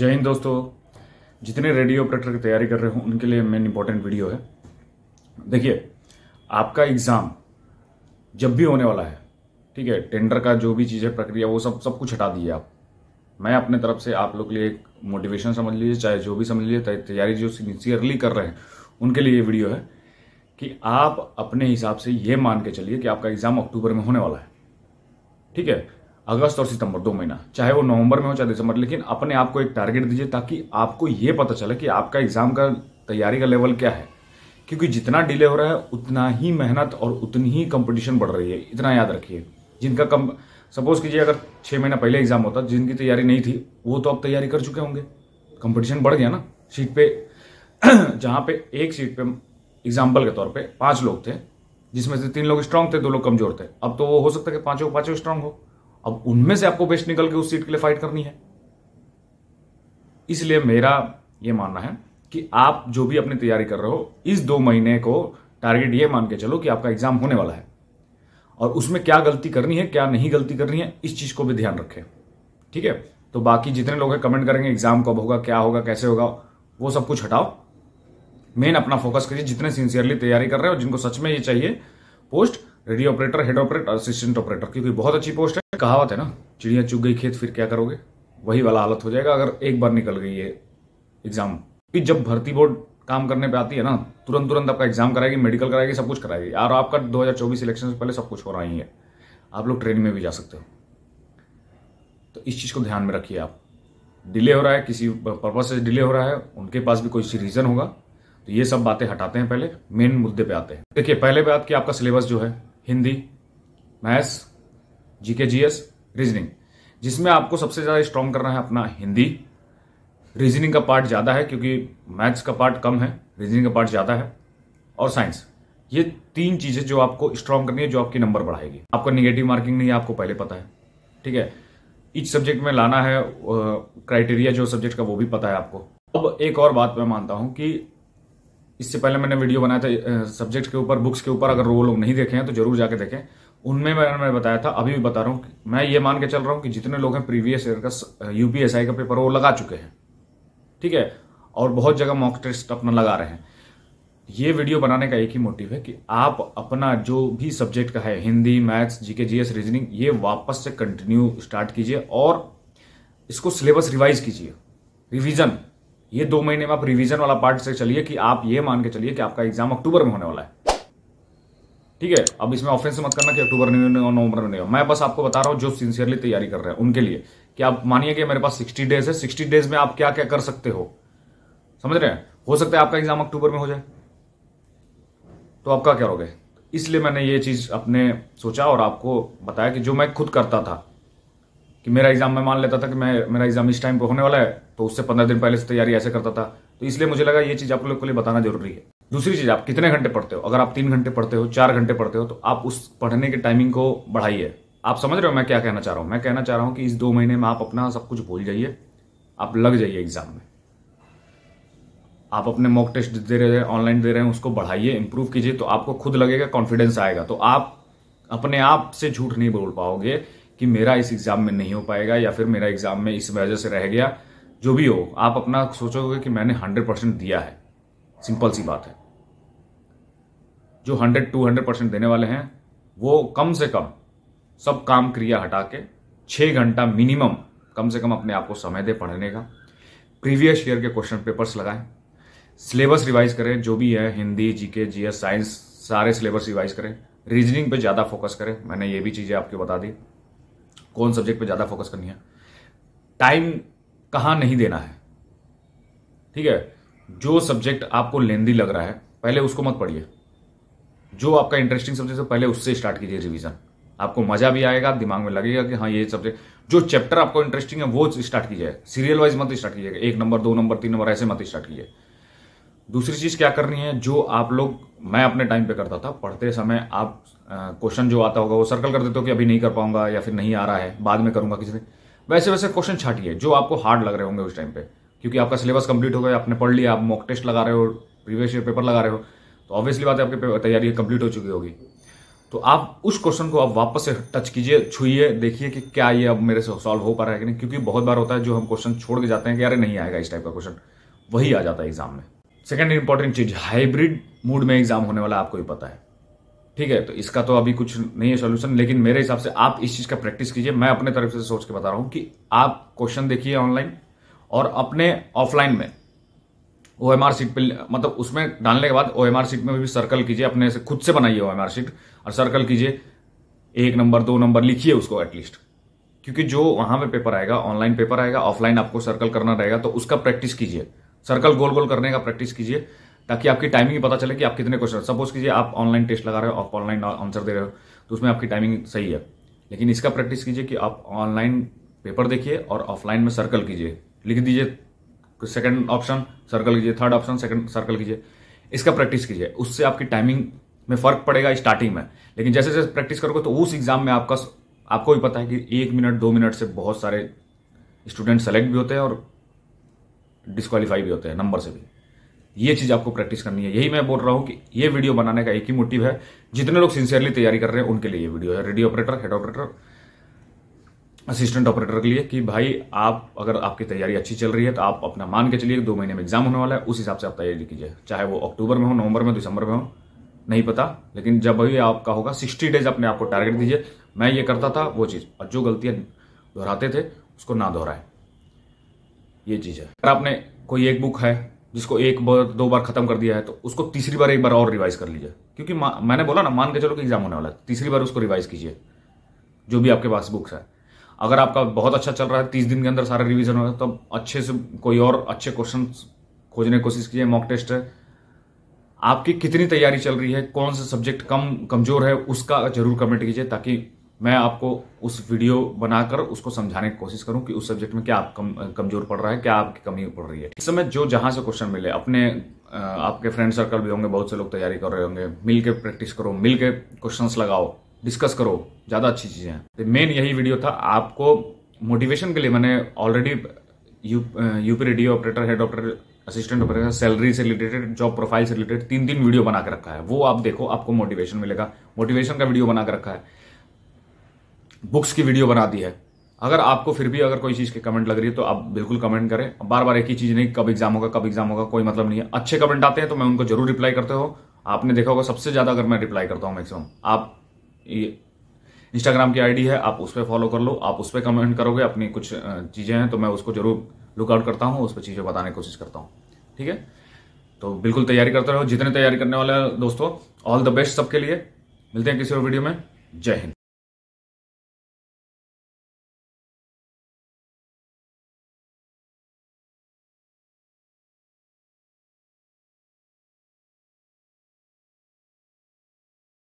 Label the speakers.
Speaker 1: जय हिंद दोस्तों जितने रेडियो ऑपरेटर की तैयारी कर रहे हो उनके लिए मेन इंपॉर्टेंट वीडियो है देखिए आपका एग्ज़ाम जब भी होने वाला है ठीक है टेंडर का जो भी चीज़ है प्रक्रिया वो सब सब कुछ हटा दीजिए आप मैं अपने तरफ से आप लोग के लिए एक मोटिवेशन समझ लीजिए चाहे जो भी समझ लीजिए तैयारी जो सिंसियरली कर रहे हैं उनके लिए ये वीडियो है कि आप अपने हिसाब से ये मान के चलिए कि आपका एग्ज़ाम अक्टूबर में होने वाला है ठीक है अगस्त और सितंबर दो महीना चाहे वो नवंबर में हो चाहे दिसंबर लेकिन अपने आप को एक टारगेट दीजिए ताकि आपको ये पता चले कि आपका एग्जाम का तैयारी का लेवल क्या है क्योंकि जितना डिले हो रहा है उतना ही मेहनत और उतनी ही कंपटीशन बढ़ रही है इतना याद रखिए जिनका कम सपोज कीजिए अगर छः महीना पहले एग्जाम होता जिनकी तैयारी नहीं थी वो तो अब तैयारी कर चुके होंगे कंपटीशन बढ़ गया ना सीट पे जहाँ पे एक सीट पे एग्जाम्पल के तौर पे पांच लोग थे जिसमें से तीन लोग स्ट्रांग थे दो लोग कमजोर थे अब तो वो हो सकता है कि पांचों पांचों स्ट्रांग हो अब उनमें से आपको बेस्ट निकल के उस सीट के लिए फाइट करनी है इसलिए मेरा ये मानना है कि आप जो भी अपनी तैयारी कर रहे हो इस दो महीने को टारगेट ये मान के चलो कि आपका एग्जाम होने वाला है और उसमें क्या गलती करनी है क्या नहीं गलती करनी है इस चीज़ को भी ध्यान रखें ठीक है तो बाकी जितने लोग हैं कमेंट करेंगे एग्जाम कब होगा क्या होगा कैसे होगा वो सब कुछ हटाओ मेन अपना फोकस करिए जितने सिंसियरली तैयारी कर रहे हो जिनको सच में ये चाहिए post radio operator head operator assistant operator क्योंकि बहुत अच्छी पोस्ट है कहावत है ना चिड़िया चुग गई खेत फिर क्या करोगे वही वाला हालत हो जाएगा अगर एक बार निकल गई ये एग्जाम कि जब भर्ती बोर्ड काम करने पे आती है ना तुरंत तुरंत आपका एग्जाम कराएगी मेडिकल कराएगी सब कुछ कराएगी और आपका 2024 सिलेक्शन से पहले सब कुछ हो रहा ही है आप लोग ट्रेन में भी जा सकते हो तो इस चीज़ को ध्यान में रखिए आप डिले हो रहा है किसी पर्पज से डिले हो रहा है उनके पास भी कोई रीज़न होगा तो ये सब बातें हटाते हैं पहले मेन मुद्दे पे आते हैं देखिए पहले बात कि आपका सिलेबस जो है Hindi maths GK G S reasoning जिसमें आपको सबसे ज़्यादा स्ट्रॉन्ग करना है अपना हिंदी रीजनिंग का पार्ट ज़्यादा है क्योंकि मैथ्स का पार्ट कम है रीजनिंग का पार्ट ज़्यादा है और साइंस ये तीन चीज़ें जो आपको स्ट्रॉन्ग करनी है जो आपकी नंबर बढ़ाएगी आपका निगेटिव मार्किंग नहीं है आपको पहले पता है ठीक है इच सब्जेक्ट में लाना है क्राइटेरिया जो सब्जेक्ट का वो भी पता है आपको अब एक और बात मैं मानता हूँ कि इससे पहले मैंने वीडियो बनाया था सब्जेक्ट के ऊपर बुक्स के ऊपर अगर वो लोग नहीं देखे हैं तो जरूर जाके देखें उनमें मैंने मैं बताया था अभी भी बता रहा हूँ मैं ये मान के चल रहा हूँ कि जितने लोग हैं प्रीवियस ईयर का यूपीएसआई का पेपर वो लगा चुके हैं ठीक है और बहुत जगह मॉक टेस्ट अपना लगा रहे हैं ये वीडियो बनाने का एक ही मोटिव है कि आप अपना जो भी सब्जेक्ट का है Hindi maths GK GS reasoning ये वापस से कंटिन्यू स्टार्ट कीजिए और इसको सिलेबस रिवाइज कीजिए रिवीजन ये दो महीने में आप रिविजन वाला पार्ट से चलिए कि आप ये मान के चलिए कि आपका एग्जाम अक्टूबर में होने वाला है ठीक है अब इसमें ऑफेंस मत करना कि अक्टूबर नहीं और नवंबर में नहीं हो मैं बस आपको बता रहा हूँ जो सिंसियरली तैयारी कर रहे हैं उनके लिए कि आप मानिए कि मेरे पास सिक्सटी डेज है सिक्सटी डेज में आप क्या क्या कर सकते हो समझ रहे हैं हो सकता है आपका एग्जाम अक्टूबर में हो जाए तो आप क्या करोगे इसलिए मैंने ये चीज़ अपने सोचा और आपको बताया कि जो मैं खुद करता था कि मेरा एग्जाम मैं मान लेता था कि मैं मेरा एग्जाम इस टाइम पर होने वाला है तो उससे पंद्रह दिन पहले से तैयारी ऐसे करता था तो इसलिए मुझे लगा ये चीज़ आप लोग के लिए बताना जरूरी है दूसरी चीज़ आप कितने घंटे पढ़ते हो अगर आप तीन घंटे पढ़ते हो चार घंटे पढ़ते हो तो आप उस पढ़ने के टाइमिंग को बढ़ाइए आप समझ रहे हो मैं क्या कहना चाह रहा हूं मैं कहना चाह रहा हूँ कि इस दो महीने में आप अपना सब कुछ भूल जाइए आप लग जाइए एग्जाम में आप अपने मॉक टेस्ट दे रहे हैं ऑनलाइन दे रहे हैं उसको बढ़ाइए इंप्रूव कीजिए तो आपको खुद लगेगा कॉन्फिडेंस आएगा तो आप अपने आप से झूठ नहीं बोल पाओगे कि मेरा इस एग्ज़ाम में नहीं हो पाएगा या फिर मेरा एग्ज़ाम में इस वजह से रह गया जो भी हो आप अपना सोचोगे कि मैंने हंड्रेड परसेंट दिया है सिंपल सी बात है जो हंड्रेड टू हंड्रेड परसेंट देने वाले हैं वो कम से कम सब काम क्रिया हटा के छह घंटा मिनिमम कम से कम अपने आप को समय दे पढ़ने का प्रीवियस ईयर के क्वेश्चन पेपर्स लगाएं सिलेबस रिवाइज करें जो भी है हिंदी जीके जीएस साइंस सारे सिलेबस रिवाइज करें रीजनिंग पे ज़्यादा फोकस करें मैंने ये भी चीज़ें आपको बता दी कौन सब्जेक्ट पे ज़्यादा फोकस करनी है टाइम कहाँ नहीं देना है ठीक है जो सब्जेक्ट आपको लेंदी लग रहा है पहले उसको मत पढ़िए जो आपका इंटरेस्टिंग सब्जेक्ट है पहले उससे स्टार्ट कीजिए रिवीजन आपको मजा भी आएगा दिमाग में लगेगा कि हाँ ये सब्जेक्ट जो चैप्टर आपको इंटरेस्टिंग है वो स्टार्ट कीजिए सीरियल वाइज मत स्टार्ट कीजिएगा एक नंबर दो नंबर तीन नंबर ऐसे मत स्टार्ट कीजिए दूसरी चीज़ क्या करनी है जो आप लोग मैं अपने टाइम पे करता था पढ़ते समय आप क्वेश्चन जो आता होगा वो सर्कल कर देते हो कि अभी नहीं कर पाऊंगा या फिर नहीं आ रहा है बाद में करूंगा किसी दिन वैसे वैसे क्वेश्चन छाटिए जो आपको हार्ड लग रहे होंगे उस टाइम पे क्योंकि आपका सिलेबस कंप्लीट हो गया आपने पढ़ लिया आप मॉक टेस्ट लगा रहे हो प्रीवियस ईयर पेपर लगा रहे हो तो ऑब्वियसली बात है आपकी तैयारी कंप्लीट हो चुकी होगी तो आप उस क्वेश्चन को आप वापस से टच कीजिए छुइए देखिए कि क्या ये अब मेरे से सॉल्व हो पा रहा है कि नहीं क्योंकि बहुत बार होता है जो हम क्वेश्चन छोड़ के जाते हैं कि अरे नहीं आएगा इस टाइप का क्वेश्चन वही आ जाता है एग्जाम में सेकेंड इंपॉर्टेंट चीज हाइब्रिड मूड में एग्जाम होने वाला आपको ही पता है ठीक है तो इसका तो अभी कुछ नहीं है सोल्यूशन लेकिन मेरे हिसाब से आप इस चीज का प्रैक्टिस कीजिए मैं अपने तरफ से सोच के बता रहा हूं कि आप क्वेश्चन देखिए ऑनलाइन और अपने ऑफलाइन में ओ एम आर सीट पर मतलब उसमें डालने के बाद ओ एम आर सीट में भी सर्कल कीजिए अपने से खुद से बनाइए ओ एम आर सीट और सर्कल कीजिए एक नंबर दो नंबर लिखिए उसको एटलीस्ट क्योंकि जो वहां पे पेपर आएगा ऑनलाइन पेपर आएगा ऑफलाइन आपको सर्कल करना रहेगा तो उसका प्रैक्टिस कीजिए सर्कल गोल गोल करने का प्रैक्टिस कीजिए ताकि आपकी टाइमिंग पता चले कि आप कितने क्वेश्चन सपोज कीजिए आप ऑनलाइन टेस्ट लगा रहे हो आप ऑनलाइन आंसर दे रहे हो तो उसमें आपकी टाइमिंग सही है लेकिन इसका प्रैक्टिस कीजिए कि आप ऑनलाइन पेपर देखिए और ऑफलाइन में सर्कल कीजिए लिख दीजिए सेकंड ऑप्शन सर्कल कीजिए थर्ड ऑप्शन सेकंड सर्कल कीजिए इसका प्रैक्टिस कीजिए उससे आपकी टाइमिंग में फर्क पड़ेगा स्टार्टिंग में लेकिन जैसे जैसे प्रैक्टिस करोगे तो उस एग्जाम में आपका आपको भी पता है कि एक मिनट दो मिनट से बहुत सारे स्टूडेंट सेलेक्ट भी होते हैं और डिस्कालीफाई भी होते हैं नंबर से भी ये चीज़ आपको प्रैक्टिस करनी है यही मैं बोल रहा हूँ कि ये वीडियो बनाने का एक ही मोटिव है जितने लोग सिंसियरली तैयारी कर रहे हैं उनके लिए ये वीडियो है radio operator head operator assistant operator के लिए कि भाई आप अगर आपकी तैयारी अच्छी चल रही है तो आप अपना मान के चलिए दो महीने में एग्जाम होने वाला है उस हिसाब से आप तैयारी कीजिए चाहे वो अक्टूबर में हो नवंबर में दिसंबर में हो नहीं पता लेकिन जब भी आपका होगा सिक्सटी डेज अपने आपको टारगेट दीजिए मैं ये करता था वो चीज़ और जो गलतियाँ दोहराते थे उसको ना दोहराएं ये चीज है अगर आपने कोई एक बुक है जिसको एक बार दो बार खत्म कर दिया है तो उसको तीसरी बार एक बार और रिवाइज कर लीजिए क्योंकि मैंने बोला ना मान के चलो कि एग्जाम होने वाला है तीसरी बार उसको रिवाइज कीजिए जो भी आपके पास बुक्स है अगर आपका बहुत अच्छा चल रहा है तीस दिन के अंदर सारा रिविजन रहा है तो अच्छे से कोई और अच्छे क्वेश्चन खोजने की कोशिश कीजिए मॉक टेस्ट है आपकी कितनी तैयारी चल रही है कौन सा सब्जेक्ट कम कमजोर है उसका जरूर कमेंट कीजिए ताकि मैं आपको उस वीडियो बनाकर उसको समझाने की कोशिश करूं कि उस सब्जेक्ट में क्या आप कम कमजोर पड़ रहा है क्या आपकी कमी पड़ रही है इस समय जो जहां से क्वेश्चन मिले अपने आपके फ्रेंड सर्कल भी होंगे बहुत से लोग तैयारी कर रहे होंगे मिल के प्रैक्टिस करो मिल के क्वेश्चन लगाओ डिस्कस करो ज़्यादा अच्छी चीज़ें हैं मेन यही वीडियो था आपको मोटिवेशन के लिए मैंने already UP radio operator head operator assistant operator salary से रिलेटेड जॉब प्रोफाइल से रिलेटेड तीन तीन वीडियो बना के रखा है वो आप देखो आपको मोटिवेशन मिलेगा मोटिवेशन का वीडियो बना के रखा है बुक्स की वीडियो बना दी है अगर आपको फिर भी अगर कोई चीज़ के कमेंट लग रही है तो आप बिल्कुल कमेंट करें बार बार एक ही चीज़ नहीं कब एग्जाम होगा कब एग्जाम होगा कोई मतलब नहीं है अच्छे कमेंट आते हैं तो मैं उनको जरूर रिप्लाई करते हो आपने देखा होगा सबसे ज़्यादा अगर मैं रिप्लाई करता हूँ मैक्सिमम आप ये इंस्टाग्राम की आईडी है आप उस पर फॉलो कर लो आप उस पर कमेंट करोगे अपनी कुछ चीज़ें हैं तो मैं उसको जरूर लुकआउट करता हूँ उस पर चीज़ें बताने की कोशिश करता हूँ ठीक है तो बिल्कुल तैयारी करते रहो जितने तैयारी करने वाले दोस्तों ऑल द बेस्ट सबके लिए मिलते हैं किसी और वीडियो में जय हिंद